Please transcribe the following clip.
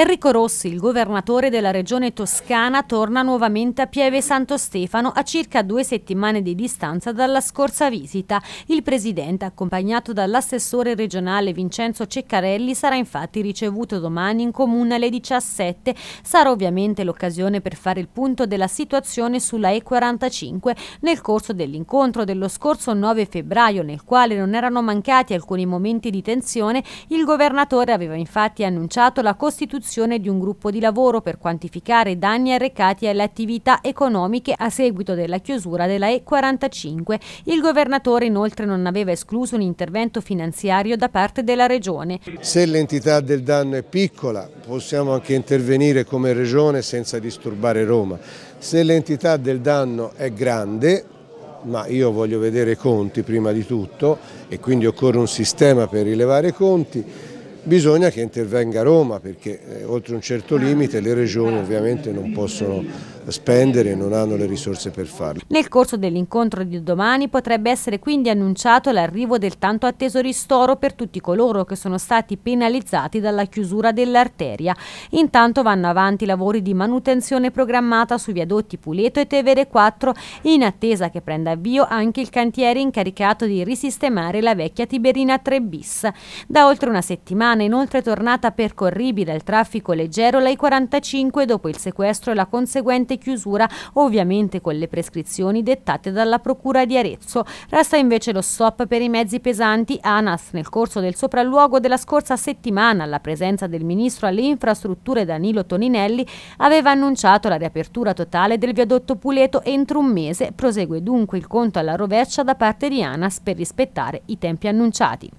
Enrico Rossi, il governatore della regione toscana, torna nuovamente a Pieve Santo Stefano a circa due settimane di distanza dalla scorsa visita. Il presidente, accompagnato dall'assessore regionale Vincenzo Ceccarelli, sarà infatti ricevuto domani in comune alle 17. Sarà ovviamente l'occasione per fare il punto della situazione sulla E45 nel corso dell'incontro dello scorso 9 febbraio, nel quale non erano mancati alcuni momenti di tensione, il governatore aveva infatti annunciato la costituzione l'istituzione di un gruppo di lavoro per quantificare danni arrecati alle attività economiche a seguito della chiusura della E45. Il governatore inoltre non aveva escluso un intervento finanziario da parte della Regione. Se l'entità del danno è piccola possiamo anche intervenire come Regione senza disturbare Roma. Se l'entità del danno è grande ma io voglio vedere i conti prima di tutto e quindi occorre un sistema per rilevare i conti, bisogna che intervenga Roma perché eh, oltre un certo limite le regioni ovviamente non possono spendere e non hanno le risorse per farlo. Nel corso dell'incontro di domani potrebbe essere quindi annunciato l'arrivo del tanto atteso ristoro per tutti coloro che sono stati penalizzati dalla chiusura dell'arteria. Intanto vanno avanti i lavori di manutenzione programmata su viadotti Puleto e Tevere 4 in attesa che prenda avvio anche il cantiere incaricato di risistemare la vecchia Tiberina 3 bis. Da oltre una settimana inoltre è tornata percorribile il traffico leggero la I-45 dopo il sequestro e la conseguente chiusura, ovviamente con le prescrizioni dettate dalla Procura di Arezzo. Resta invece lo stop per i mezzi pesanti. ANAS nel corso del sopralluogo della scorsa settimana, alla presenza del Ministro alle Infrastrutture Danilo Toninelli, aveva annunciato la riapertura totale del viadotto Puleto entro un mese. Prosegue dunque il conto alla rovescia da parte di ANAS per rispettare i tempi annunciati.